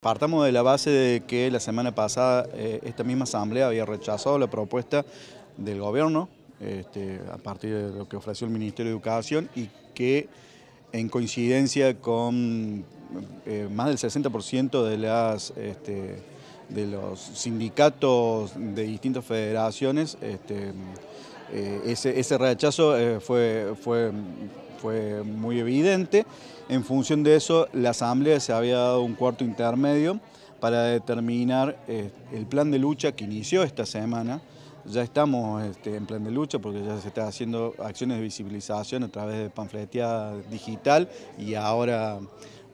Partamos de la base de que la semana pasada eh, esta misma asamblea había rechazado la propuesta del gobierno este, a partir de lo que ofreció el Ministerio de Educación y que en coincidencia con eh, más del 60% de, las, este, de los sindicatos de distintas federaciones este, eh, ese, rechazo eh, fue, muy evidente. En función de eso, la Asamblea se había dado un cuarto intermedio para determinar eh, el plan de lucha que inició esta semana. Ya estamos este, en plan de lucha porque ya se están haciendo acciones de visibilización a través de panfleteada digital y ahora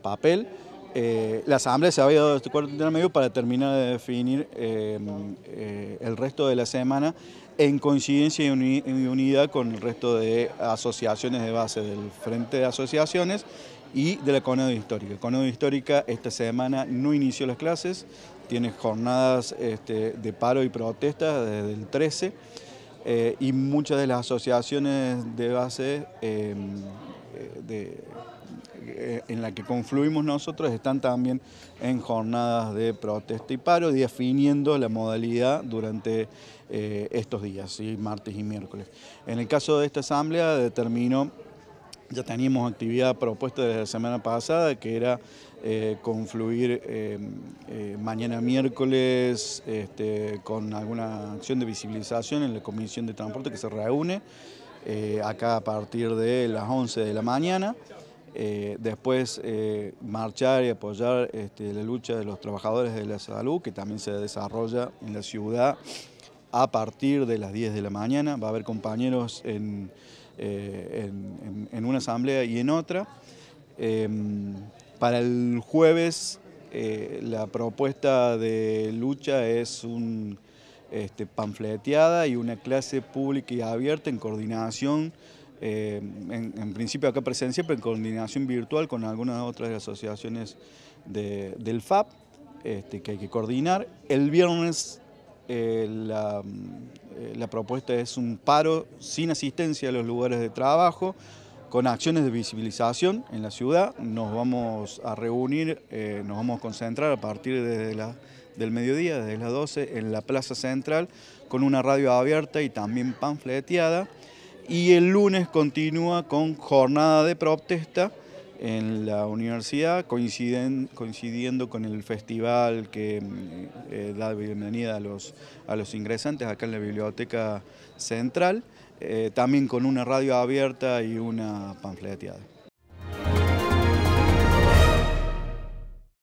papel. Eh, la Asamblea se había dado este cuarto de intermedio para terminar de definir em, eh, el resto de la semana en coincidencia y, unidad con el resto de asociaciones de base del Frente de Asociaciones y de la CONEDO Histórica. CONEDO Histórica esta semana no inició las clases, tiene jornadas este, de paro y protesta desde el 13 eh, y muchas de las asociaciones de base em, de eh, en la que confluimos nosotros están también en jornadas de protesta y paro, definiendo la modalidad durante eh, estos días, ¿sí? martes y miércoles. En el caso de esta asamblea determinó ya teníamos actividad propuesta desde la semana pasada, que era eh, confluir mañana miércoles este, con alguna acción de visibilización en la Comisión de Transporte que se reúne acá a partir de las 11 de la mañana. Eh, después eh, marchar y apoyar este, la lucha de los trabajadores de la salud, que también se desarrolla en la ciudad a partir de las 10 de la mañana. Va a haber compañeros en, eh, una asamblea y en otra. Em, para el jueves la propuesta de lucha es un, este, panfleteada y una clase pública y abierta en coordinación eh, en, principio acá presencia, pero en coordinación virtual con algunas otras asociaciones del FAP, este, que hay que coordinar. El viernes eh, eh, la, propuesta es un paro sin asistencia a los lugares de trabajo, con acciones de visibilización en la ciudad. Nos vamos a reunir, nos vamos a concentrar a partir de del mediodía, desde las 12, en la Plaza Central, con una radio abierta y también panfleteada y el lunes continúa con jornada de protesta en la universidad, coinciden, coincidiendo con el festival que eh, eh, da bienvenida a los, a los ingresantes acá en la Biblioteca Central, eh, también con una radio abierta y una panfleteada.